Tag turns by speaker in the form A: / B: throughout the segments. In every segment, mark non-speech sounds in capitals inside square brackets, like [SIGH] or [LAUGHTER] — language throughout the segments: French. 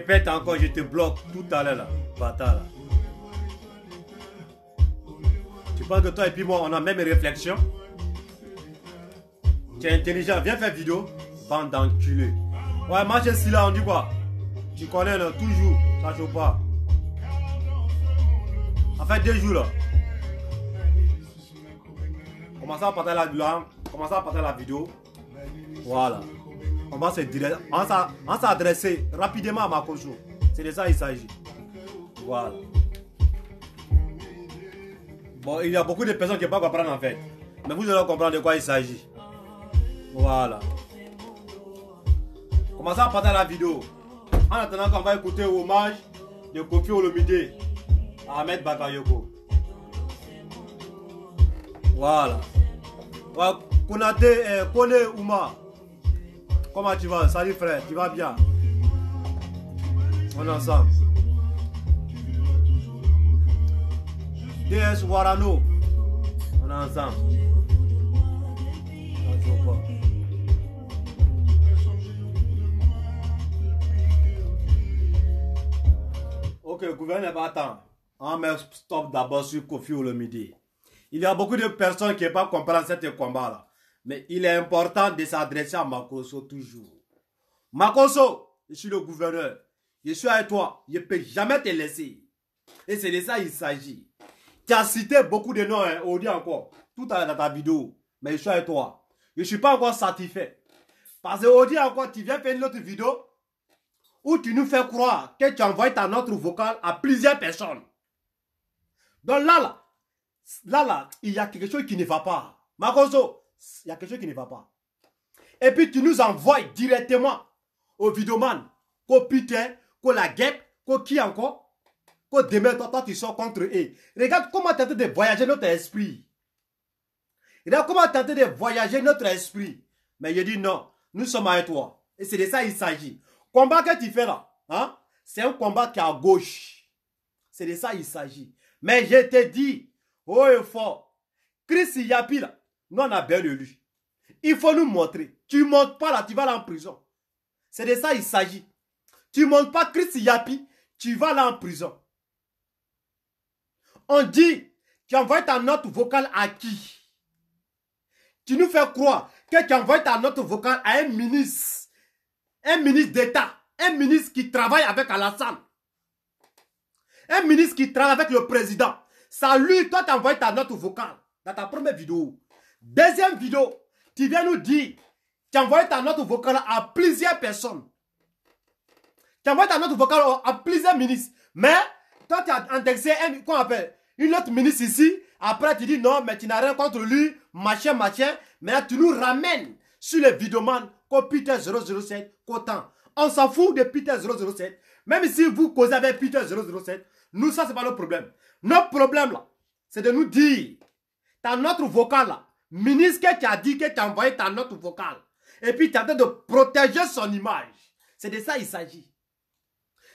A: répète encore, je te bloque tout à l'heure là. Bâtard là. Tu penses de toi et puis moi, on a même réflexion. Tu es intelligent, viens faire vidéo. Bande d'enculés. Ouais, moi je suis là, on dit quoi Tu connais là, toujours, ça joue pas. En fait, deux jours là. Commence à partager la, commence à partager la vidéo. Voilà on va se dire, on s'adresser rapidement à Makoso. C'est de ça qu'il s'agit. Voilà. Bon, il y a beaucoup de personnes qui ne peuvent pas comprendre en fait. Mais vous allez comprendre de quoi il s'agit. Voilà. Commençons à partager la vidéo. En attendant qu'on va écouter hommage de Kofi Olomide Ahmed Bakayoko. Voilà. Konate euh, Kone Ouma. Comment tu vas Salut frère, tu vas bien On est ensemble. DS Warano. On est ensemble. Ok, le gouverneur va On met stop d'abord sur Kofi ou le midi. Il y a beaucoup de personnes qui ne pas comprendre ce combat-là. Mais il est important de s'adresser à Makoso toujours. Makoso, je suis le gouverneur. Je suis avec toi. Je ne peux jamais te laisser. Et c'est de ça qu'il s'agit. Tu as cité beaucoup de noms, hein, encore, tout à dans ta vidéo. Mais je suis avec toi. Je ne suis pas encore satisfait. Parce que dit encore, tu viens faire une autre vidéo où tu nous fais croire que tu envoies ta note vocale à plusieurs personnes. Donc là, là, là, là, il y a quelque chose qui ne va pas. Makoso, il y a quelque chose qui ne va pas. Et puis tu nous envoies directement au vidoman, qu'au putain, qu'au la guêpe, qu'au qui encore, qu'au demain, toi, toi, tu sors contre eux. Regarde comment tenter de voyager notre esprit. Regarde comment tenter de voyager notre esprit. Mais je dis non, nous sommes avec toi. Et c'est de ça qu'il s'agit. Combat que tu fais là, hein? c'est un combat qui est à gauche. C'est de ça qu'il s'agit. Mais je te dis, oh et fort, Christ Yapi là, nous, on a bien lu. lui. Il faut nous montrer. Tu ne montes pas là, tu vas là en prison. C'est de ça qu'il s'agit. Tu ne montes pas Christi Yapi, tu vas là en prison. On dit, tu envoies ta note vocale à qui Tu nous fais croire que tu envoies ta note vocale à un ministre, un ministre d'État, un ministre qui travaille avec Alassane, un ministre qui travaille avec le président. Salut, toi, tu envoies ta note vocale dans ta première vidéo. Deuxième vidéo, tu viens nous dire, tu as envoyé ta note vocale à plusieurs personnes. Tu as envoyé ta note vocale à plusieurs ministres. Mais toi, tu as indexé appelle, une autre ministre ici. Après, tu dis non, mais tu n'as rien contre lui, machin, machin. Mais là tu nous ramènes sur les man, qu'au Peter 007, qu'autant. On s'en fout de Peter 007. Même si vous causez avec Peter 007, nous, ça, c'est pas notre problème. Notre problème, là, c'est de nous dire, ta notre vocale, là, ministre que tu dit que tu as envoyé ta note vocale. Et puis tu as de protéger son image. C'est de ça qu'il s'agit.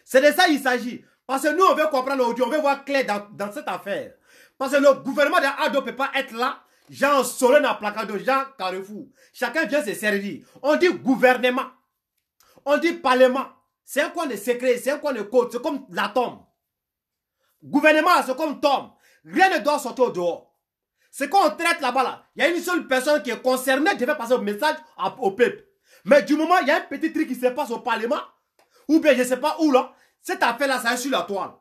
A: C'est de ça qu'il s'agit. Parce que nous, on veut comprendre l'audio, on veut voir clair dans, cette affaire. Parce que le gouvernement de Ado ne peut pas être là, Jean Solon placard de Jean Carrefour. Chacun vient se servir. On dit gouvernement. On dit parlement. C'est un coin de secret, c'est un coin de code. C'est comme la Gouvernement, c'est comme tombe. Rien ne doit sortir dehors. Ce qu'on traite là-bas, là, il y a une seule personne qui est concernée devait passer au message au peuple. Mais du moment, il y a un petit truc qui se passe au Parlement, ou bien je ne sais pas où là, cette affaire-là, ça est sur la toile.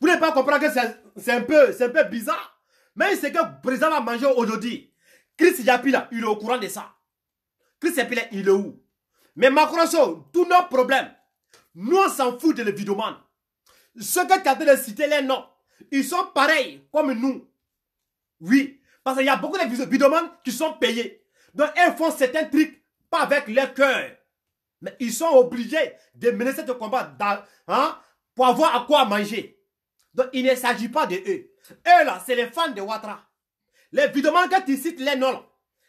A: Vous n'avez pas comprendre que c'est un, peu, un peu bizarre. Mais c'est que le président va manger aujourd'hui. Chris Yapila, il est au courant de ça. Chris Yapila, il est où Mais Macron, tous nos problèmes, nous on s'en fout de le vidomane. Ceux que tu as de citer les noms, ils sont pareils comme nous. Oui. Parce qu'il y a beaucoup de bidomans qui sont payés. Donc, ils font certains trucs, pas avec leur cœur. Mais ils sont obligés de mener ce combat hein, pour avoir à quoi manger. Donc, il ne s'agit pas de eux. Eux, là, c'est les fans de Ouattara. Les bidomans quand ils citent les noms,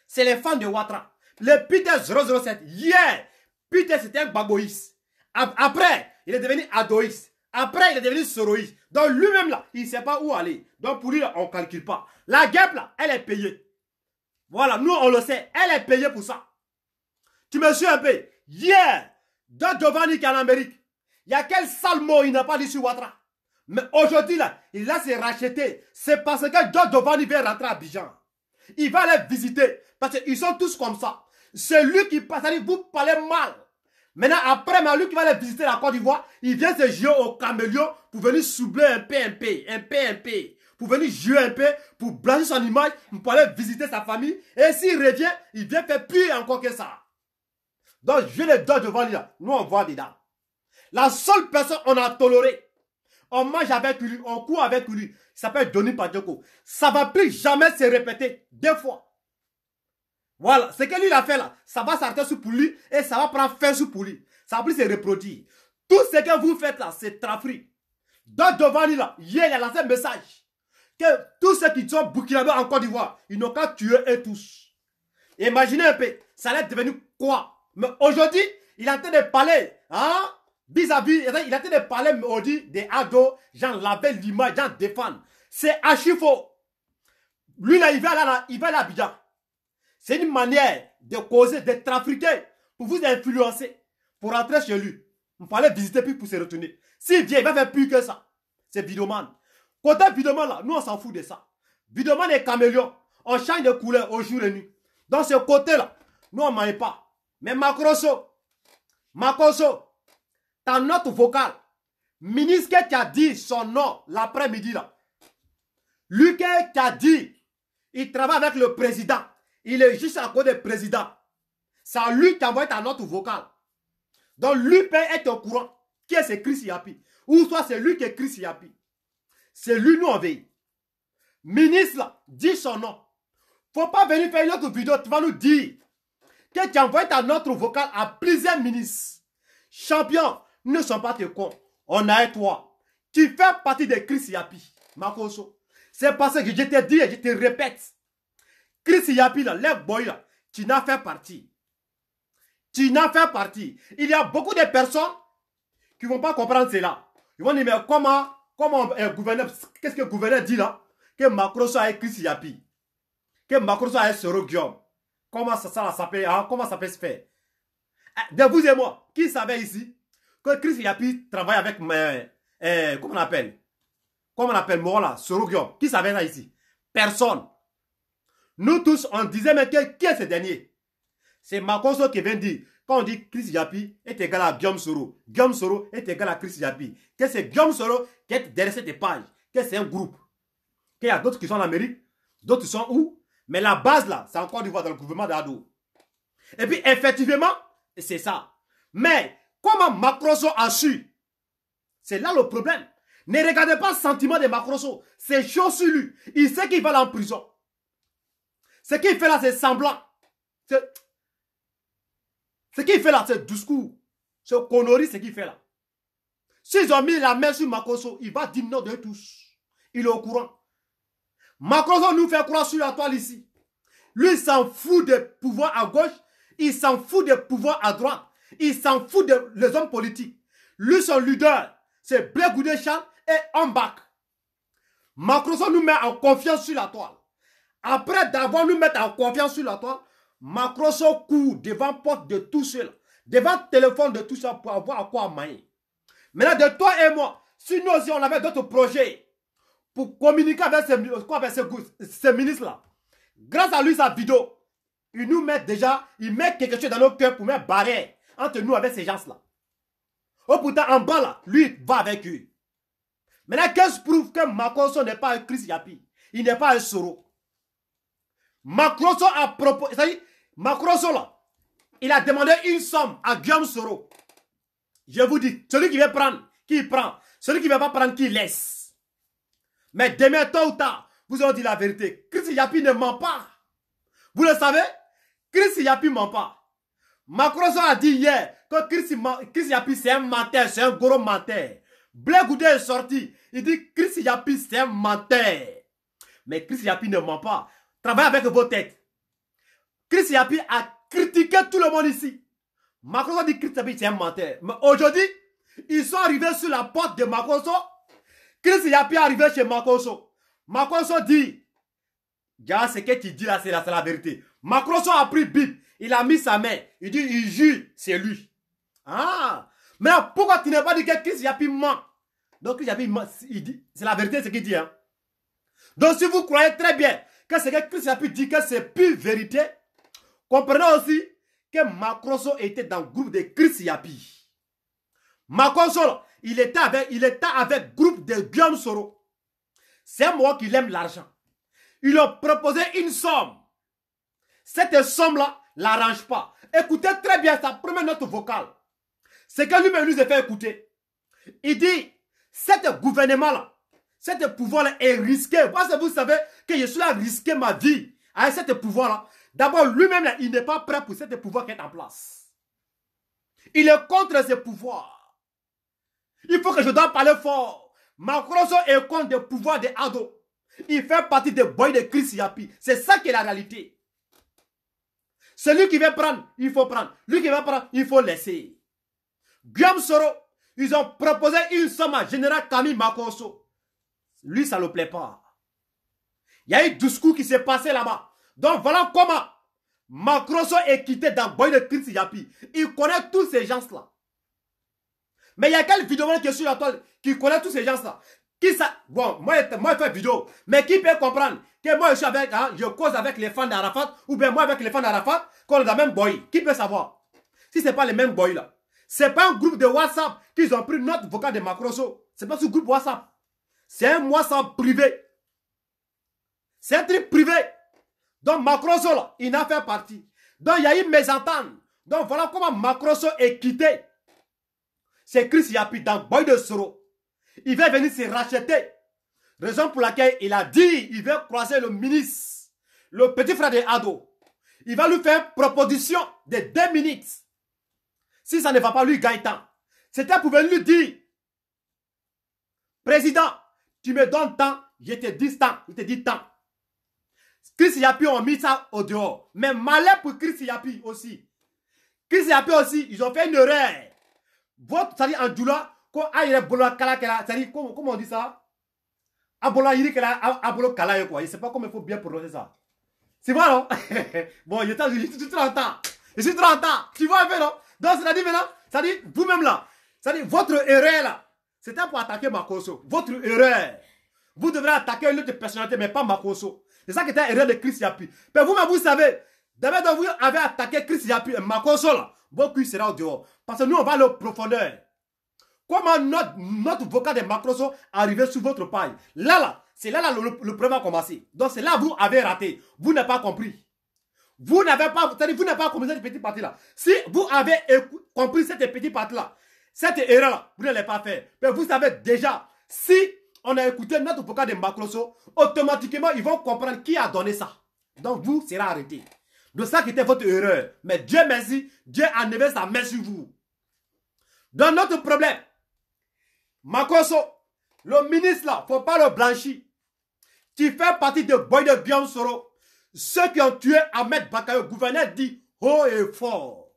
A: c'est les fans de Ouattara. Le Peter 007, hier, yeah, Peter, c'était un bagoïste. Après, il est devenu adoïste. Après, il est devenu soroïste. Donc lui-même là, il ne sait pas où aller. Donc pour lui, on ne calcule pas. La guêpe là, elle est payée. Voilà, nous on le sait, elle est payée pour ça. Tu me suis un peu. Hier, yeah. Giovanni qui en Amérique, il y a quel sale mot il n'a pas dit sur Ouattara. Mais aujourd'hui là, il a se racheté. C'est parce que Don Giovanni vient rentrer à Bijan. Il va les visiter. Parce qu'ils sont tous comme ça. C'est lui qui passe, vous parlez mal. Maintenant, après, mais lui qui va les visiter la Côte d'Ivoire, il vient se jouer au caméléon pour venir soubler un peu, un peu, un peu, un peu, pour venir jouer un peu, pour blanchir son image, pour aller visiter sa famille. Et s'il revient, il vient faire plus encore que ça. Donc, je les donne devant lui. Nous, on voit dedans. La seule personne on a toléré. on mange avec lui, on court avec lui, il s'appelle Donny Padjoko. Ça ne va plus jamais se répéter deux fois. Voilà, ce que lui a fait là, ça va s'arrêter sur pour lui et ça va prendre fin sur pour lui. Ça va plus se reproduire. Tout ce que vous faites là, c'est trafri. Donc devant lui là, il a lancé un message que tous ceux qui sont Burkinabés en Côte d'Ivoire, ils n'ont qu'à tuer eux tous. Imaginez un peu, ça allait devenu quoi Mais aujourd'hui, il a en de parler, hein Vis-à-vis, il a en de parler aujourd'hui des ados, j'en lavais l'image, j'en défendre. C'est archi faux. Lui là, il va là, il va à Abidjan. C'est une manière de causer, d'être trafiquer, pour vous influencer, pour rentrer chez lui. On fallait visiter puis pour se retourner. S'il vient, il va faire plus que ça. C'est Bidoman. Côté Bidoman, là, nous, on s'en fout de ça. Bidoman est caméléon. On change de couleur au jour et nuit. Dans ce côté-là, nous, on ne pas. Mais Macroso, Macroso, ta note vocale, ministre qui a dit son nom l'après-midi, là. qui a dit, il travaille avec le président. Il est juste à côté du président. C'est lui qui a envoyé ta note vocale. Donc, Lupin est au courant. Qui est ce Chris Yapi Ou soit c'est lui qui est Chris Yapi. C'est lui nous en veille. Ministre, dis son nom. Faut pas venir faire une autre vidéo, tu vas nous dire que tu envoies ta note vocale à plusieurs ministres. Champions, ne sont pas tes cons. On a toi. Tu fais partie de Chris Yapi, Makoso. C'est parce que je te dis et je te répète. Chris Yapi, là, les boys, tu n'as fait partie. Tu n'as fait partie. Il y a beaucoup de personnes qui ne vont pas comprendre cela. Ils vont dire, mais comment, comment un gouverneur, qu'est-ce que le gouverneur dit là Que Macron soit Chris Yapi, que Macron soit Soro Guillaume. Comment ça, ça, hein? comment ça peut se faire eh, De vous et moi, qui savait ici que Chris Yapi travaille avec, eh, comment on appelle Comment on appelle moi là Soro Guillaume. Qui savait ça ici Personne. Nous tous, on disait, mais qui est ce dernier C'est Macron qui vient dire quand on dit Chris Yapi est égal à Guillaume Soro, Guillaume Soro est égal à Chris Yapi, que c'est Guillaume Soro qui est derrière cette page, que c'est un groupe, qu'il y a d'autres qui sont en Amérique, d'autres sont où Mais la base là, c'est encore du voir dans le gouvernement d'Ado. Et puis effectivement, c'est ça. Mais comment Macron a su C'est là le problème. Ne regardez pas le sentiment de Macroso. C'est chaud sur lui. Il sait qu'il va aller en prison. Ce qu'il fait là, c'est semblant. Ce qu'il fait là, c'est discours. Ce connerie, ce qu'il fait là. S'ils ont mis la main sur Makoso, il va dire non de tous. Il est au courant. Macroso nous fait croire sur la toile ici. Lui, s'en fout des pouvoirs à gauche. Il s'en fout des pouvoirs à droite. Il s'en fout des hommes politiques. Lui, son leader, c'est Blegoudé charles et bac. Macron nous met en confiance sur la toile. Après d'avoir nous mettre en confiance sur la toile, se court devant porte de tout cela, devant téléphone de tout ça pour avoir à quoi manier. Maintenant, de toi et moi, si nous aussi on avait d'autres projets pour communiquer avec ces, ministre ministres-là, grâce à lui, sa vidéo, il nous met déjà, il met quelque chose dans nos cœurs pour mettre barrière entre nous avec ces gens-là. Au oh, pourtant, en bas là, lui va avec eux. Maintenant, qu'est-ce qui prouve que Macron n'est pas un Christ Yapi Il n'est pas un Soro. s'en a proposé, Macroso, il a demandé une somme à Guillaume Soro. Je vous dis, celui qui veut prendre, qui prend. Celui qui ne veut pas prendre, qui laisse. Mais demain, tôt ou tard, vous allez dit la vérité. Chris Yapi ne ment pas. Vous le savez Chris Yapi ne ment pas. Macroso a dit hier que Chris, Yapi, c'est un menteur, c'est un gros menteur. Blair Goudé est sorti. Il dit Chris Yapi, c'est un menteur. Mais Chris Yapi ne ment pas. Travaillez avec vos têtes. Chris Yapi a critiqué tout le monde ici. Macron a dit Chris Yapi, c'est un menteur. Mais aujourd'hui, ils sont arrivés sur la porte de Macron. Chris Yapi est arrivé chez Macron. Macronso dit, gars, ce que tu dis là, c'est la, vérité. Macron a pris Bible, il a mis sa main, il dit, il jure, c'est lui. Ah, Mais pourquoi tu n'as pas dit que Chris Yapi ment Donc, Chris Yapi dit, c'est la vérité ce qu'il dit. Hein. Donc, si vous croyez très bien que ce que Chris Yapi dit, que c'est plus vérité, Comprenez aussi que Macronso était dans le groupe de Chris Yapi. Macroso, il était avec, il avec groupe de Guillaume Soro. C'est moi qui aime l'argent. Il ont proposé une somme. Cette somme-là l'arrange pas. Écoutez très bien sa première note vocale. C'est que lui-même nous a fait écouter. Il dit, cet gouvernement-là, cet pouvoir-là est risqué. Parce que vous savez que je suis là à risquer ma vie avec cet pouvoir-là. D'abord, lui-même, il n'est pas prêt pour ce pouvoir qui est en place. Il est contre ce pouvoir. Il faut que je dois parler fort. Macroso est contre le pouvoir des ados. Il fait partie des boys de Chris Yapi. C'est ça qui est la réalité. Celui qui veut prendre, il faut prendre. Lui qui veut prendre, il faut laisser. Guillaume Soro, ils ont proposé une somme à Général Camille Macronso. Lui, ça ne le plaît pas. Il y a eu coups qui s'est passé là-bas. Donc voilà comment Macroso est quitté dans Boy de Chris Yapi. Il connaît tous ces gens-là. Mais il y a quel vidéo qui est sur la toile qui connaît tous ces gens-là qui ça Bon, moi, moi je fais vidéo, mais qui peut comprendre que moi je suis avec, hein, je cause avec les fans d'Arafat ou bien moi avec les fans d'Arafat qu'on est dans le même boy. Qui peut savoir Si ce n'est pas les mêmes boys là. n'est pas un groupe de WhatsApp qu'ils ont pris notre vocal de Macroso. n'est pas ce groupe WhatsApp. C'est un WhatsApp privé. C'est un truc privé. Donc Macroso, il n'a fait partie. Donc il y a eu mésentente. Donc voilà comment Macroso est quitté. C'est Chris Yapi dans Boy de Soro. Il va venir se racheter. Raison pour laquelle il a dit, il veut croiser le ministre, le petit frère de Ado. Il va lui faire une proposition de deux minutes. Si ça ne va pas, lui, temps, C'était pour venir lui dire, Président, tu me donnes temps, je te dis temps, il te dit temps. Chris Yapi ont mis ça au dehors. Mais malheur pour Chris Yapi aussi. Chris Yapi aussi, ils ont fait une erreur. Votre, cest à en Djoula, quand Aïe Kala Kala, comment on dit ça Abola Yiri Abolo Kala, quoi. Je ne sais pas comment il faut bien prononcer ça. C'est vrai, non [LAUGHS] Bon, je suis 30 ans. Je suis 30 ans. Tu vois un peu, non Donc, ça dit, maintenant, Ça dit vous-même là, Ça dit, votre erreur là, c'était pour attaquer Makoso. Votre erreur. Vous devrez attaquer une autre personnalité, mais pas Makoso. C'est ça qui était l'erreur de Chris Yapi. Mais vous-même, vous savez, David vous avez attaqué Chris Yapi et Makoso là. Beaucoup sera au dehors. Parce que nous, on va à la profondeur. Comment notre, notre vocal de Macroso arrivé sur votre paille Là, là, c'est là, là le, problème a commencé. Donc, c'est là que vous avez raté. Vous n'avez pas compris. Vous n'avez pas, vous n'avez pas compris cette petite partie-là. Si vous avez compris cette petite partie-là, cette erreur-là, vous ne l'avez pas fait. Mais vous savez déjà, si on a écouté notre bouquin de Macroso, automatiquement, ils vont comprendre qui a donné ça. Donc, vous serez arrêté. De ça qui était votre erreur. Mais Dieu merci, Dieu a enlevé sa main sur vous. Dans notre problème, Macroso, le ministre là, faut pas le blanchir, Tu fais partie de Boy de Bion-Soro. ceux qui ont tué Ahmed Bakayo, gouverneur dit haut et fort.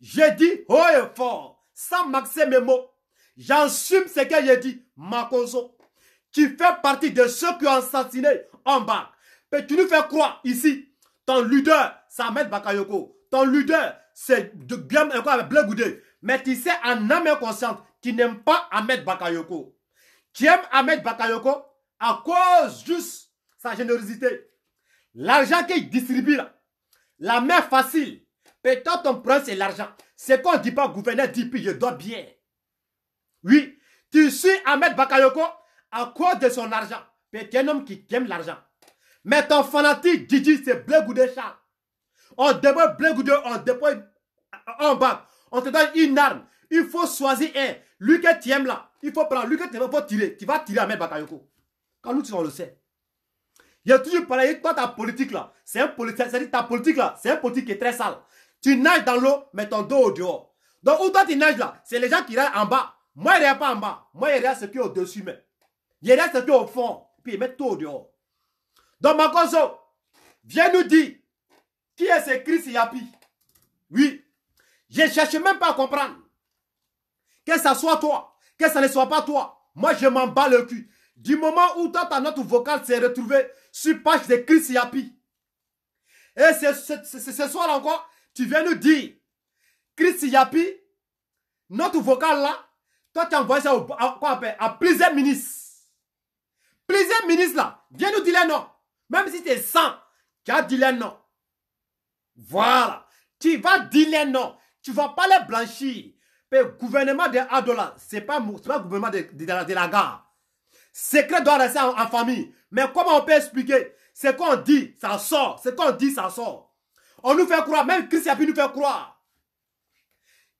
A: J'ai dit haut et fort, sans maxer mes mots. J'assume ce que j'ai dit. Makoso, tu fais partie de ceux qui ont assassiné en bas. Mais tu nous fais croire ici. Ton leader, Ahmed Bakayoko. Ton leader, c'est bien avec Bleu Goudé. Mais tu sais en âme inconsciente, tu n'aimes pas Ahmed Bakayoko. Tu aimes Ahmed Bakayoko à cause juste sa générosité. L'argent qu'il distribue là, la main facile. Peut-être ton problème c'est l'argent. C'est qu'on ne dit pas gouverneur dit je dois bien. Oui, tu suis Ahmed Bakayoko à cause de son argent. Mais tu es un homme qui aime l'argent. Mais ton fanatique, Didi, c'est Goudé Charles. On dépose Goudé, on dépose en bas. On te donne une arme. Il faut choisir un. Lui que tu aimes là, il faut prendre. Lui que tu aimes, il faut tirer. Tu vas tirer Ahmed Bakayoko. Quand nous, on le sait. Il y a toujours pareil, toi, ta politique là, c'est un politique, cest ta politique là, c'est un politique qui est très sale. Tu nages dans l'eau, mais ton dos au dehors. Donc, où toi tu nages là, c'est les gens qui restent en bas. Moi, il n'y a pas en bas. Moi, il y a ce qui est au-dessus, mais. Il y a ce qui est au fond. Puis il met tout au dehors. Donc, Makoso, viens nous dire qui est ce Chris Yapi. Oui. Je ne cherche même pas à comprendre. Que ça soit toi, que ça ne soit pas toi. Moi, je m'en bats le cul. Du moment où toi, ta note vocale s'est retrouvée sur page de Chris Yapi. Et ce, soir encore, tu viens nous dire, Chris Yapi, notre vocal là, toi, tu as envoyé ça au, à, à plusieurs ministres. Plusieurs ministres là, viens nous dire non. Même si c'est es tu as dit non. Voilà. Tu vas dire non. Tu ne vas pas les blanchir. Le gouvernement de Adola, ce n'est pas, pas, le gouvernement de, de, la, gare. Secret doit rester en, famille. Mais comment on peut expliquer Ce qu'on dit, ça sort. Ce qu'on dit, ça sort. On nous fait croire, même Christ a pu nous faire croire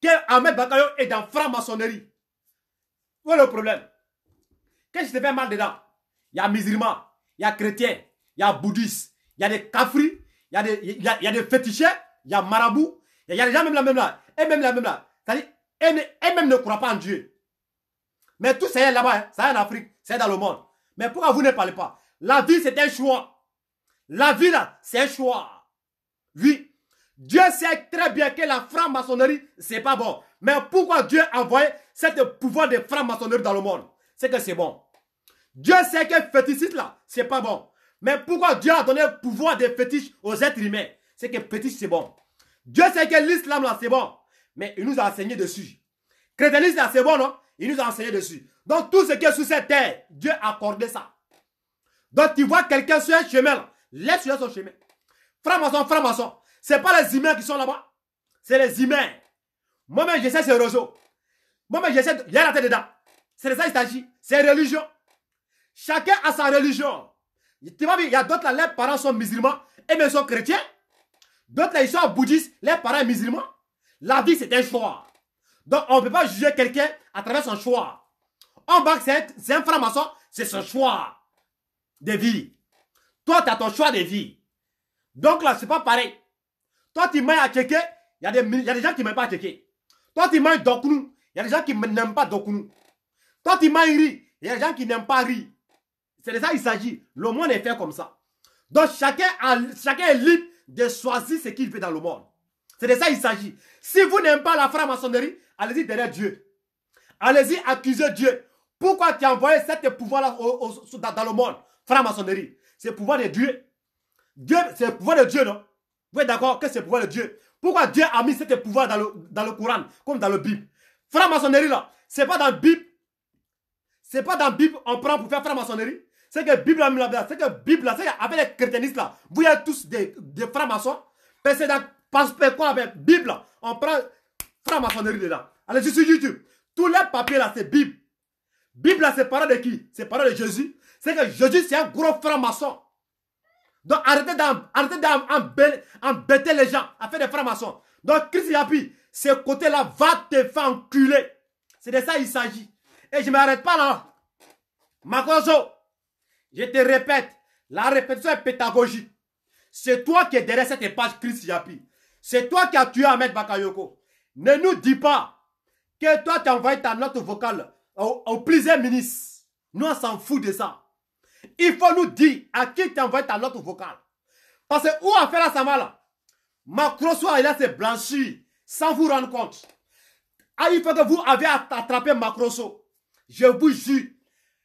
A: que Ahmed Bakayo est dans la franc-maçonnerie. Voilà le problème Qu'est-ce qui te fait mal dedans Il y a musulmans, il y a chrétiens, il y a bouddhistes, il y a des kafris, il y a des, il y a, des fétichés, il y a marabouts, il y a des gens même là, même là, et même là, même là. C'est-à-dire, elles-mêmes ne croient pas en Dieu. Mais tout ça est là-bas, hein. ça est en Afrique, c'est dans le monde. Mais pourquoi vous ne parlez pas La vie, c'est un choix. La vie, là, c'est un choix. Vie. Dieu sait très bien que la franc-maçonnerie, c'est pas bon. Mais pourquoi Dieu a envoyé ce pouvoir de franc-maçonnerie dans le monde C'est que c'est bon. Dieu sait que fétichiste là, c'est pas bon. Mais pourquoi Dieu a donné le pouvoir de fétiche aux êtres humains C'est que fétiche, c'est bon. Dieu sait que l'islam là, c'est bon. Mais il nous a enseigné dessus. Christianisme là, c'est bon, non Il nous a enseigné dessus. Donc tout ce qui est sous cette terre, Dieu a accordé ça. Donc tu vois quelqu'un sur un chemin là, laisse sur son chemin. Franc-maçon, franc-maçon. Ce n'est pas les humains qui sont là-bas. C'est les humains. Moi-même, je sais ce réseau. Moi-même, je sais y a la tête dedans. C'est de ça qu'il s'agit. C'est religion. Chacun a sa religion. Tu vois, il y a d'autres là, leurs parents sont musulmans et ils sont chrétiens. D'autres là, ils sont bouddhistes, leurs parents sont musulmans. La vie, c'est un choix. Donc, on ne peut pas juger quelqu'un à travers son choix. On que c'est un, franc-maçon, c'est son choix de vie. Toi, tu as ton choix de vie. Donc là, c'est pas pareil. Toi, tu m'as à checker, il y, a des, y a des gens qui ne m'aiment pas à checker. Toi, tu m'as Dokunu, il y a des gens qui n'aiment pas Dokunu. Toi, tu m'as Ri, il y a des gens qui n'aiment pas Ri. C'est de ça qu'il s'agit. Le monde est fait comme ça. Donc, chacun, est libre de choisir ce qu'il veut dans le monde. C'est de ça qu'il s'agit. Si vous n'aimez pas la franc-maçonnerie, allez-y derrière Dieu. Allez-y accuser Dieu. Pourquoi tu as envoyé cet pouvoir-là dans, dans le monde Franc-maçonnerie. C'est le pouvoir de Dieu. Dieu c'est le pouvoir de Dieu, non vous êtes d'accord que c'est pouvoir de Dieu Pourquoi Dieu a mis ce pouvoir dans le, courant Coran, comme dans le Bible Franc-maçonnerie, là, c'est pas dans la Bible. C'est pas dans la Bible, on prend pour faire franc-maçonnerie. C'est que Bible a mis là, c'est que Bible là, c'est avec les chrétiens là, vous êtes tous des, des francs-maçons. Mais c'est dans quoi avec Bible on prend franc-maçonnerie dedans. Allez, je suis YouTube. Tous les papiers là, c'est Bible. Bible là, c'est parole de qui C'est parole de Jésus. C'est que Jésus, c'est un gros franc-maçon. Donc arrêtez d'embêter les gens à faire des francs-maçons. Donc Chris Yapi, ce côté-là va te faire enculer. C'est de ça qu'il s'agit. Et je ne m'arrête pas là. Makoso, je te répète, la répétition est pédagogique. C'est toi qui es derrière cette page Chris Yapi. C'est toi qui as tué Ahmed Bakayoko. Ne nous dis pas que toi tu as envoyé ta note vocale au aux plusieurs Nous, on s'en fout de ça. Il faut nous dire à qui tu t'envoies ta note vocale. Parce que où a fait la Samala là Macroso il a se blanchi sans vous rendre compte. Ah, il faut que vous avez attrapé Macroso. Je vous jure,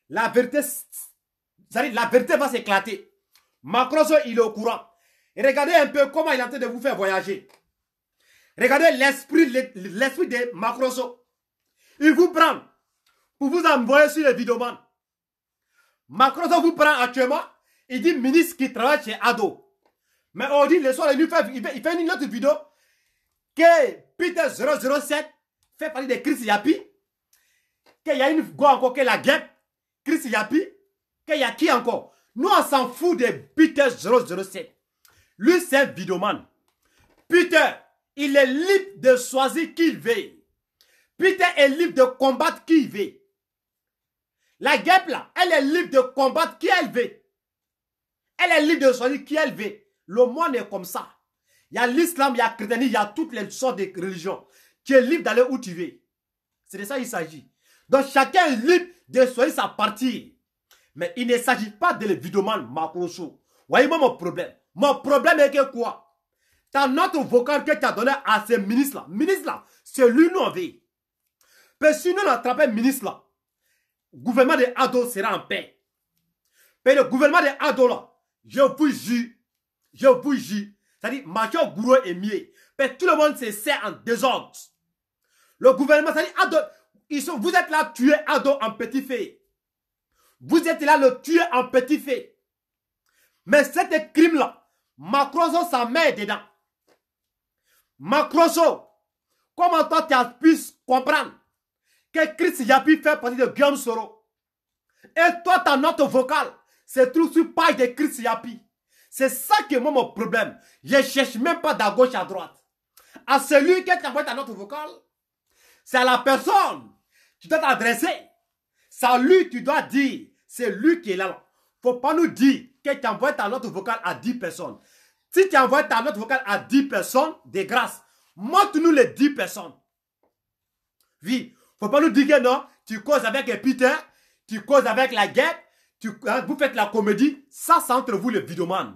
A: la vérité, la vérité va s'éclater. Macroso, il est au courant. regardez un peu comment il est en train de vous faire voyager. Regardez l'esprit l'esprit de Macroso. Il vous prend pour vous envoyer sur les vidéos. Microsoft vous prend actuellement, il dit ministre qui travaille chez Ado. Mais on dit le soir, il fait, une autre vidéo que Peter 007 fait parler de Chris Yapi, qu'il y a une go encore, que la guêpe, Chris Yapi, qu'il y a qui encore. Nous, on s'en fout de Peter 007. Lui, c'est un vidéoman. Peter, il est libre de choisir qui il veut. Peter est libre de combattre qui il veut. La guêpe là, elle est libre de combattre qui elle veut. Elle est libre de choisir qui elle veut. Le monde est comme ça. Il y a l'islam, il y a le christianisme, il y a toutes les sortes de religions. Tu es libre d'aller où tu veux. C'est de ça qu'il s'agit. Donc chacun est libre de choisir sa partie. Mais il ne s'agit pas de le vidomane Vous Voyez moi mon problème. Mon problème est que quoi as notre vocal que tu as donné à ce ministre là ministre là c'est lui nous en veut. Personne nous un ministre-là gouvernement de Ado sera en paix. Mais le gouvernement de Ado, là, je vous jure, je vous jure, c'est-à-dire Mathieu Gouro est mieux. Mais tout le monde se sert en désordre. Le gouvernement, c'est-à-dire ils sont, vous êtes là tuer Ado en petit fait. Vous êtes là le tuer en petit fait. Mais cet crime-là, Macroso sa met dedans. Macron, comment toi tu as pu comprendre que Chris Yapi fait partie de Guillaume Soro. Et toi, ta note vocale se trouve sur page de Chris Yapi. C'est ça qui est moi mon problème. Je ne cherche même pas d'à gauche à droite. À celui qui envoies ta note vocale, c'est à la personne. Tu dois t'adresser. C'est à lui tu dois dire. C'est lui qui est là. Il ne Faut pas nous dire que tu envoies ta note vocale à 10 personnes. Si tu envoies ta note vocale à 10 personnes, des grâces. montre-nous les 10 personnes. Oui, faut pas nous dire que non, tu causes avec Peter, tu causes avec la guêpe, tu, hein, vous faites la comédie. Ça, c'est entre vous les bidomans.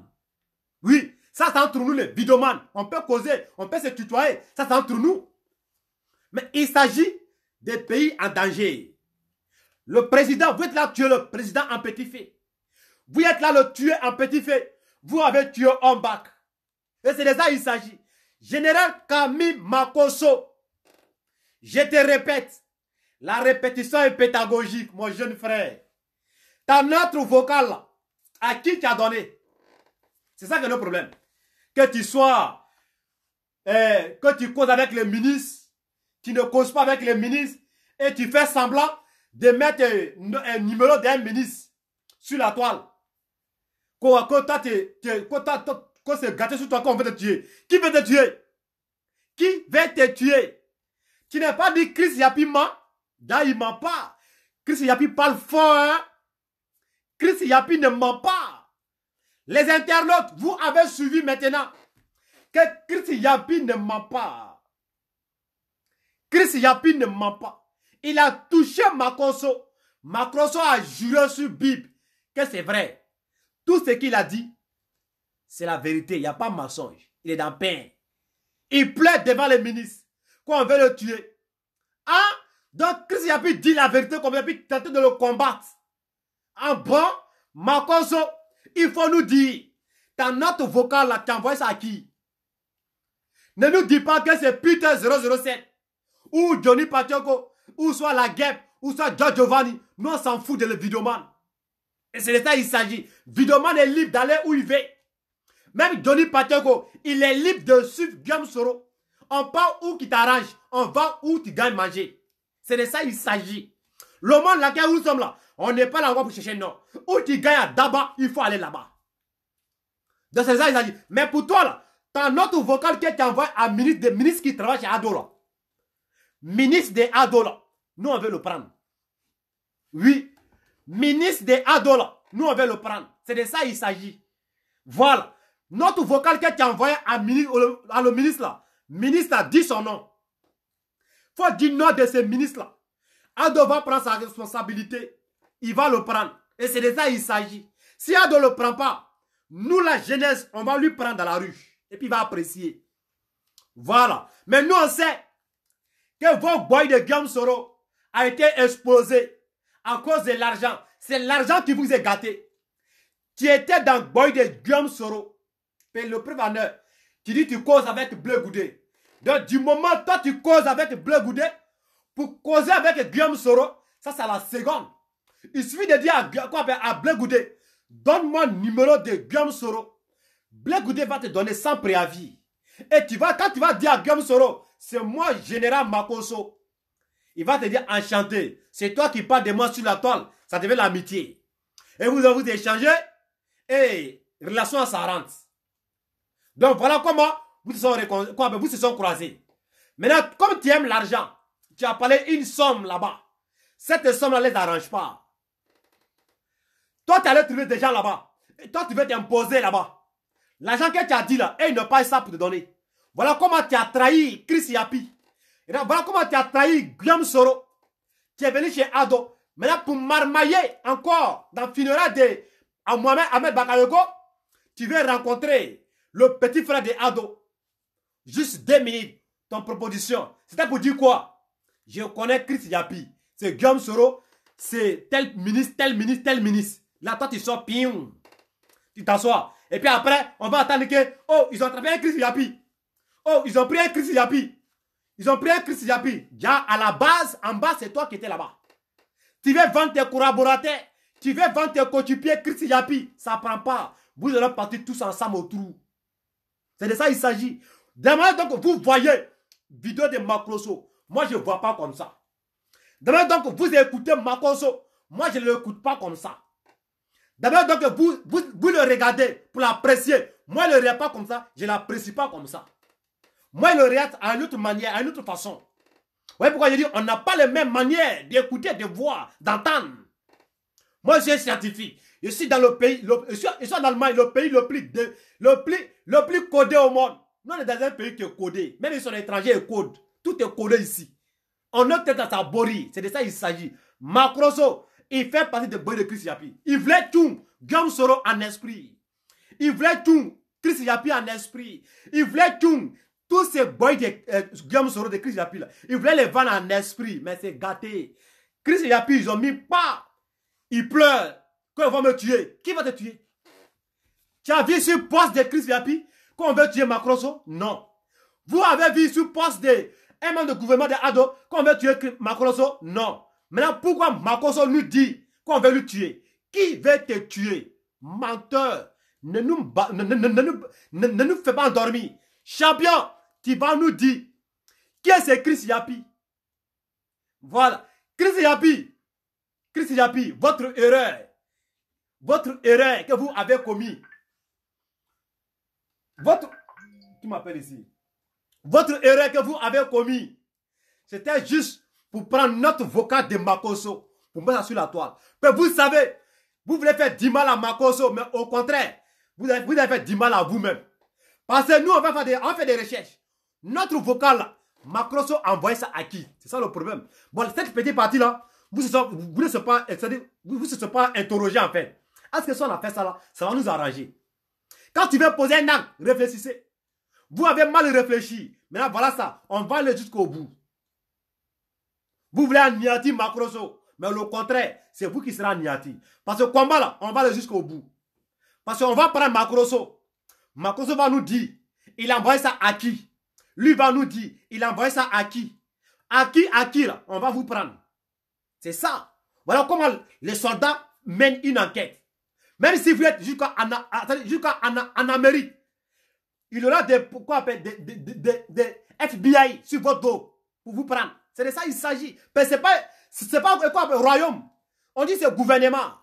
A: Oui, ça, c'est entre nous les bidomans. On peut causer, on peut se tutoyer. Ça, c'est entre nous. Mais il s'agit des pays en danger. Le président, vous êtes là, tuer le président en petit fait. Vous êtes là, le tuer en petit fait. Vous avez tué en bac. Et c'est de ça qu'il s'agit. Général Camille Makoso, je te répète, la répétition est pédagogique, mon jeune frère. Ta notre vocale, à qui tu as donné C'est ça que le problème. Que tu sois, eh, que tu causes avec les ministres, tu ne causes pas avec les ministres, et tu fais semblant de mettre un, numéro d'un ministre sur la toile. Quand que c'est gâté sur toi, qu'on veut te tuer. Qui veut te tuer Qui veut te tuer Tu n'es pas dit Christ Yapima Là, il ment pas. Chris Yapi parle fort, hein? Yapi ne ment pas. Les internautes, vous avez suivi maintenant que Chris Yapi ne ment pas. Chris Yapi ne ment pas. Il a touché Macronso. Macronso a juré sur Bible que c'est vrai. Tout ce qu'il a dit, c'est la vérité. Il n'y a pas de mensonge. Il est dans peine. Il plaide devant les ministres qu'on veut le tuer. Hein? Donc, Christ a pu dire la vérité comme il a pu tenter de le combattre. En bon, Makoso, il faut nous dire, ta note vocale là, tu envoyé ça à qui Ne nous dis pas que c'est Peter 007, ou Johnny Pacheco, ou soit la guêpe, ou soit Giorgio Giovanni. Nous, on s'en fout de le vidoman. Et c'est de ça qu'il s'agit. Vidoman est libre d'aller où il veut. Même Johnny Pacheco, il est libre de suivre Guillaume Soro. On part où qui t'arrange, on va où tu gagnes manger. C'est de ça qu'il s'agit. Le monde dans lequel nous sommes là, on n'est pas là pour chercher, non. Où tu gagnes d'abord, il faut aller là-bas. Donc c'est ça qu'il s'agit. Mais pour toi, là, as notre vocal que tu envoies à ministre, des ministres qui travaille chez Adola, Ministre des Adola, Nous, on veut le prendre. Oui. Ministre des Adola, Nous, on veut le prendre. C'est de ça qu'il s'agit. Voilà. Notre vocal que tu envoyé à, à, le ministre là, ministre a dit son nom faut dire non de ces ministres-là. Ado va prendre sa responsabilité. Il va le prendre. Et c'est de ça qu'il s'agit. Si Ado ne le prend pas, nous, la jeunesse, on va lui prendre dans la rue. Et puis, il va apprécier. Voilà. Mais nous, on sait que votre boy de Guillaume Soro a été exposé à cause de l'argent. C'est l'argent qui vous est gâté. Tu étais dans le boy de Guillaume Soro. Et le tu dis que tu causes avec Bleu Goudé. Donc, du moment toi, tu causes avec Bleu pour causer avec Guillaume Soro, ça, c'est la seconde. Il suffit de dire à, quoi, ben, à donne-moi le numéro de Guillaume Soro. Bleu va te donner sans préavis. Et tu vas, quand tu vas dire à Guillaume Soro, c'est moi, général Makoso, il va te dire enchanté. C'est toi qui parles de moi sur la toile. Ça devient l'amitié. Et vous vous échangez. et relation à sa Donc voilà comment vous se sont, vous se croisés. Maintenant, comme tu aimes l'argent, tu as parlé une somme là-bas. Cette somme-là ne les arrange pas. Toi, tu allais trouver des gens là-bas. Et Toi, tu veux t'imposer là-bas. L'argent que tu as dit là, et il ne paye ça pour te donner. Voilà comment tu as trahi Chris Yapi. Voilà comment tu as trahi Guillaume Soro. Tu es venu chez Ado. Maintenant, pour marmailler encore dans le funérail de Mohamed Ahmed Bakayoko, tu veux rencontrer le petit frère de Ado. Juste deux minutes, ton proposition. C'était pour dire quoi Je connais Chris Yapi. C'est Guillaume Soro. C'est tel ministre, tel ministre, tel ministre. Là, toi, tu sors, Pium. Tu t'assois. Et puis après, on va attendre que, oh, ils ont attrapé un Chris Yapi. Oh, ils ont pris un Chris Yapi. Ils ont pris un Chris Yapi. Déjà, à la base, en bas, c'est toi qui étais là-bas. Tu veux vendre tes collaborateurs. Tu veux vendre tes coéquipiers Chris Yapi. Ça ne prend pas. Vous allez partir tous ensemble au trou. C'est de ça qu'il s'agit donc vous voyez vidéo de Macroso. Moi, je ne vois pas comme ça. Demain, donc, vous écoutez Macroso. Moi, je ne l'écoute pas comme ça. Demain, donc, vous, vous, le regardez pour l'apprécier. Moi, je ne le regarde pas comme ça. Je ne l'apprécie pas comme ça. Moi, je le regarde à une autre manière, à une autre façon. Vous voyez pourquoi je dis, on n'a pas les mêmes manières d'écouter, de voir, d'entendre. Moi, je suis scientifique. Je suis dans le pays, le, je, en Allemagne, le pays le plus, le plus codé au monde. Nous, on est dans un pays qui est codé. Même si on est étranger, il code. Tout est codé ici. On est peut-être à sa borie. C'est de ça qu'il s'agit. Macroso, il fait partie des boys de Chris Yapi. Il voulait tout. Guillaume Soro en esprit. Il voulait tout. Chris Yapi en esprit. Il voulait tout. Tous ces boys de euh, Guillaume Soro de Chris Yapi, il voulait les vendre en esprit. Mais c'est gâté. Chris Yapi, ils ont mis pas. Il pleure. Quand ils vont me tuer, qui va te tuer Tu as vu ce poste de Chris Yapi qu'on veut tuer Macroso Non. Vous avez vu sur poste de un membre du gouvernement de Ado qu'on veut tuer Macroso Non. Maintenant, pourquoi Macroso nous dit qu'on veut le tuer Qui veut te tuer Menteur. Ne nous, ne, ne, ne nous fais pas endormir. Champion, tu vas nous dire qui est ce Chris Yapi Voilà. Chris Yapi. Chris Yapi, votre erreur. Votre erreur que vous avez commise votre, qui m'appelle ici. Votre erreur que vous avez commis, c'était juste pour prendre notre vocal de Makoso, pour mettre ça sur la toile. Mais vous savez, vous voulez faire du mal à Makoso, mais au contraire, vous avez, vous avez fait du mal à vous-même. Parce que nous, on, va faire des, on fait des recherches. Notre vocal, Makoso envoyé ça à qui C'est ça le problème. Bon, cette petite partie-là, vous ne vous, vous, vous, pas interrogé en fait. Est-ce que si on a fait ça là, ça va nous arranger quand tu veux poser un acte, réfléchissez. Vous avez mal réfléchi. Maintenant, voilà ça. On va aller jusqu'au bout. Vous voulez anéantir Macroso. Mais au contraire, c'est vous qui serez niati. Parce que combat là, on va aller jusqu'au bout. Parce qu'on va prendre Macroso. Macroso va nous dire, il envoie ça à qui Lui va nous dire, il a envoyé ça à qui À qui, à qui là On va vous prendre. C'est ça. Voilà comment les soldats mènent une enquête. Même si vous êtes jusqu'en en, Amérique, il y aura des, pourquoi, des, FBI sur votre dos pour vous prendre. C'est de ça qu'il s'agit. ce n'est pas, c'est pas quoi, royaume. On dit c'est gouvernement.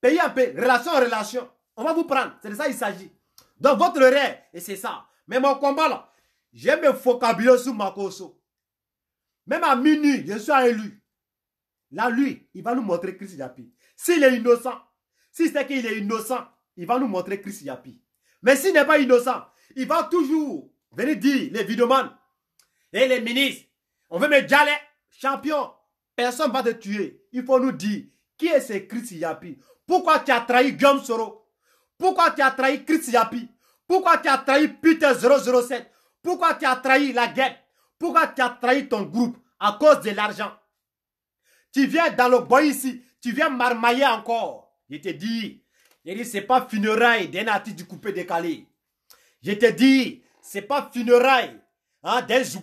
A: Pays en pays, relation en relation. On va vous prendre. C'est de ça qu'il s'agit. Dans votre rêve, et c'est ça. Mais mon combat là, j'ai me vocabulaire sur Makoso. Même à minuit, je suis élu. Là, lui, il va nous montrer Christ S'il est innocent, si c'est qu'il est innocent, il va nous montrer Chris Yapi. Mais s'il n'est pas innocent, il va toujours venir dire les vidomans et les ministres. On veut me jaler, champion. Personne ne va te tuer. Il faut nous dire qui est ce Chris Yapi. Pourquoi tu as trahi Guillaume Soro Pourquoi tu as trahi Chris Yapi Pourquoi tu as trahi Peter 007 Pourquoi tu as trahi la guerre Pourquoi tu as trahi ton groupe à cause de l'argent Tu viens dans le bois ici. Tu viens marmailler encore. Je te dis, je dis, c'est pas funérailles d'un artiste du coupé décalé. Je te dis, c'est pas funérailles hein, d'un Ce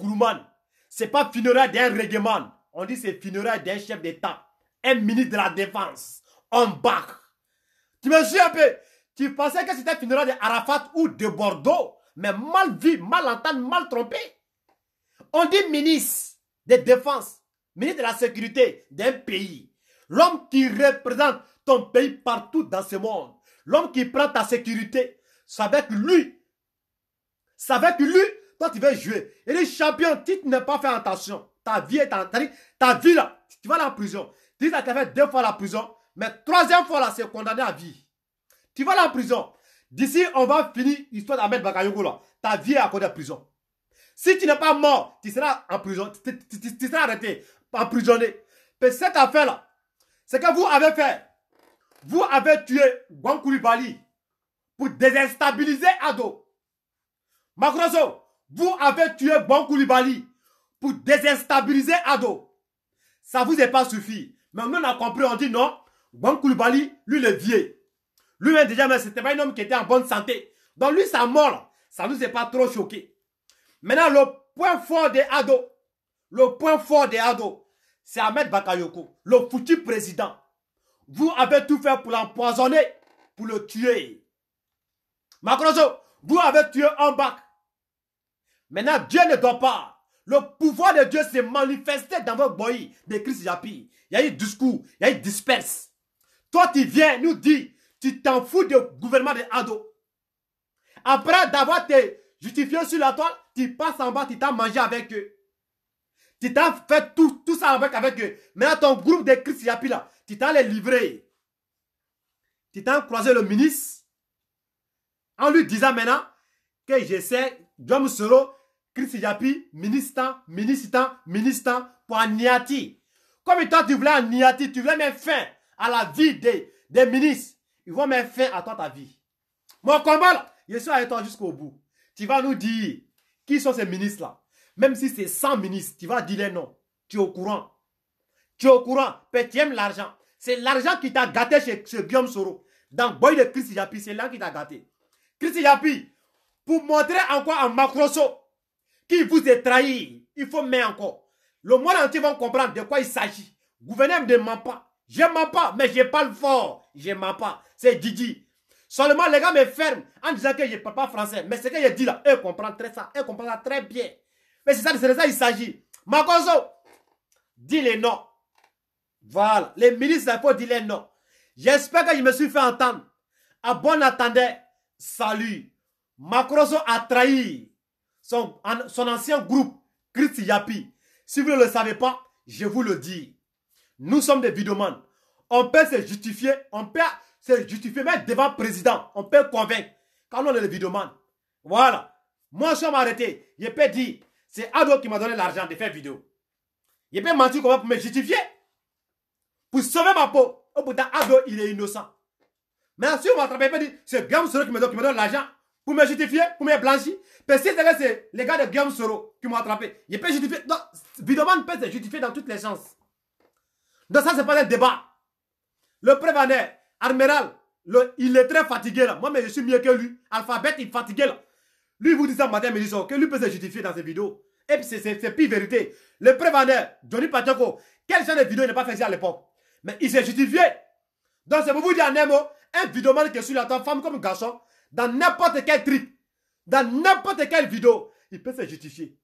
A: C'est pas funérailles d'un régiment. On dit c'est funérailles d'un chef d'État, un ministre de la Défense, un bac. Tu me suis un peu. Tu pensais que c'était funérailles de Arafat ou de Bordeaux, mais mal vu, mal entendu, mal trompé. On dit ministre de Défense, ministre de la Sécurité d'un pays. L'homme qui représente ton pays partout dans ce monde. L'homme qui prend ta sécurité, c'est avec lui. C'est avec lui toi tu veux jouer. Et est champion, si tu n'as pas fait attention, ta vie est en ta vie là, tu vas la prison. Tu as fait deux fois la prison, mais troisième fois là, c'est condamné à vie. Tu vas la prison. D'ici, on va finir l'histoire d'Ahmed Bakayoko là. Ta vie est à cause de prison. Si tu n'es pas mort, tu seras en prison, tu, tu seras arrêté, emprisonné. Mais cette affaire là, ce que vous avez fait, vous avez tué Bali pour désinstabiliser Ado. Macronzo, vous avez tué Bali pour désinstabiliser Ado. Ça vous est pas suffi. Mais on a compris, on dit non. lui, le vieux. Lui-même, déjà, mais c'était pas un homme qui était en bonne santé. Donc, lui, sa mort, ça nous est pas trop choqué. Maintenant, le point fort des Ado, le point fort des Ado, c'est Ahmed Bakayoko, le foutu président. Vous avez tout fait pour l'empoisonner, pour le tuer. Macron, vous avez tué un bac. Maintenant, Dieu ne doit pas. Le pouvoir de Dieu s'est manifesté dans votre boy de Christ Japi. Il y a eu discours, il y a eu disperse. Toi, tu viens nous dis, tu t'en fous du gouvernement des ados. Après d'avoir été justifié sur la toile, tu passes en bas, tu t'as mangé avec eux. Tu t'as fait tout, tout ça avec, avec eux. Maintenant, ton groupe de Christ Yapi là, tu t'as les livré. Tu t'as croisé le ministre en lui disant maintenant que j'essaie sais, John Soro, Christ Yapi, ministre, ministre, ministre, pour Niati. Comme toi, tu voulais Niati, tu voulais mettre fin à la vie des, des ministres. Ils vont mettre fin à toi, ta vie. Mon combat, là, je suis avec toi jusqu'au bout. Tu vas nous dire qui sont ces ministres-là. Même si c'est 100 ministres, tu vas dire non. Tu es au courant. Tu es au courant. Mais tu aimes l'argent. C'est l'argent qui t'a gâté chez, Guillaume Soro. Dans Boy de Christ Yapi, c'est l'argent qui t'a gâté. Christ Yapi, pour montrer encore à Macroso qu'il vous est trahi, il faut mettre encore. Le monde entier vont comprendre de quoi il s'agit. Gouverneur ne ment pas. Je ne mens pas, mais je parle fort. Je ne mens pas. C'est Didi. Seulement, les gars me ferment en disant que je ne parle pas français. Mais ce que je dis là, eux comprennent très ça. Eux comprennent ça très bien. Mais c'est ça, c'est de ça qu'il s'agit. Macroso, dis les noms. Voilà. Les ministres faut disent les noms. J'espère que je me suis fait entendre. À bon attendait, salut. Macroso a trahi son, son ancien groupe, Christi Yapi. Si vous ne le savez pas, je vous le dis. Nous sommes des vidomanes. On peut se justifier, on peut se justifier même devant le président. On peut convaincre. Quand on est des vidomanes. Voilà. Moi, je suis arrêté. Je peux dire, c'est Ado qui m'a donné l'argent de faire vidéo. Il peut mentir comment pour me justifier. Pour sauver ma peau. Au bout d'un Ado, il est innocent. Mais si on m'attrapez, il dit c'est Guillaume Soro qui me donne, l'argent pour me justifier, pour me blanchir. Parce que c'est les gars de Guillaume Soro qui m'ont attrapé. Il peut justifier. Donc, Bidoman peut se justifier dans toutes les chances. Donc, ça, ce n'est pas un débat. Le préveneur, Admiral, il est très fatigué là. Moi, mais je suis mieux que lui. Alphabet, il est fatigué là. Lui vous dit ça matin, midi, que lui peut se justifier dans ses vidéos. Et puis c'est pire vérité. Le prévendeur, Johnny Pacheco, quelle genre de vidéo il n'a pas fait ça à l'époque Mais il s'est justifié. Donc c'est pour vous dire en un mot, un vidéoman qui est sur la femme comme garçon, dans n'importe quel trip, dans n'importe quelle vidéo, il peut se justifier.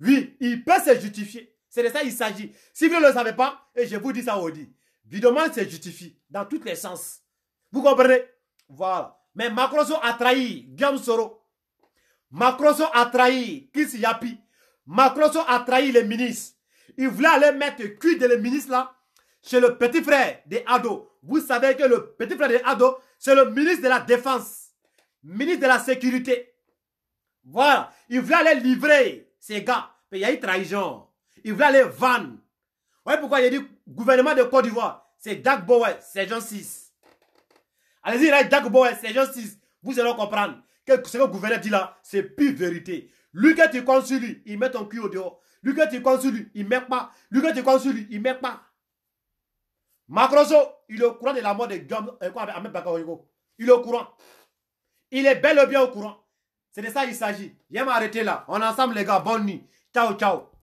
A: Oui, il peut se justifier. C'est de ça qu'il s'agit. Si vous ne le savez pas, et je vous dis ça aujourd'hui, Vidoman se justifie dans tous les sens. Vous comprenez Voilà. Mais Macron a trahi Guillaume Soro. Macroso a trahi Chris Yapi. Macroso a trahi les ministres. Il voulait aller mettre le cul de les ministres là chez le petit frère des ados. Vous savez que le petit frère des Ado, c'est le ministre de la Défense, ministre de la Sécurité. Voilà. Il voulait aller livrer ces gars. Mais il y a eu trahison. Il voulait aller vendre. Vous voyez pourquoi il a dit gouvernement de Côte d'Ivoire C'est Dag Bowen, c'est 6. Allez-y, là, Bowen, c'est Jean 6. Vous allez comprendre ce que gouverneur dit là, c'est pure vérité. Lui que tu consulte lui, il met ton cul au dehors. Lui que tu consulte lui, il met pas. Lui que tu consulte lui, il met pas. Macroso, il est au courant de la mort de Guillaume euh, Il est au courant. Il est bel et bien au courant. C'est de ça qu'il s'agit. Viens m'arrêter là. On est ensemble les gars. Bonne nuit. Ciao, ciao.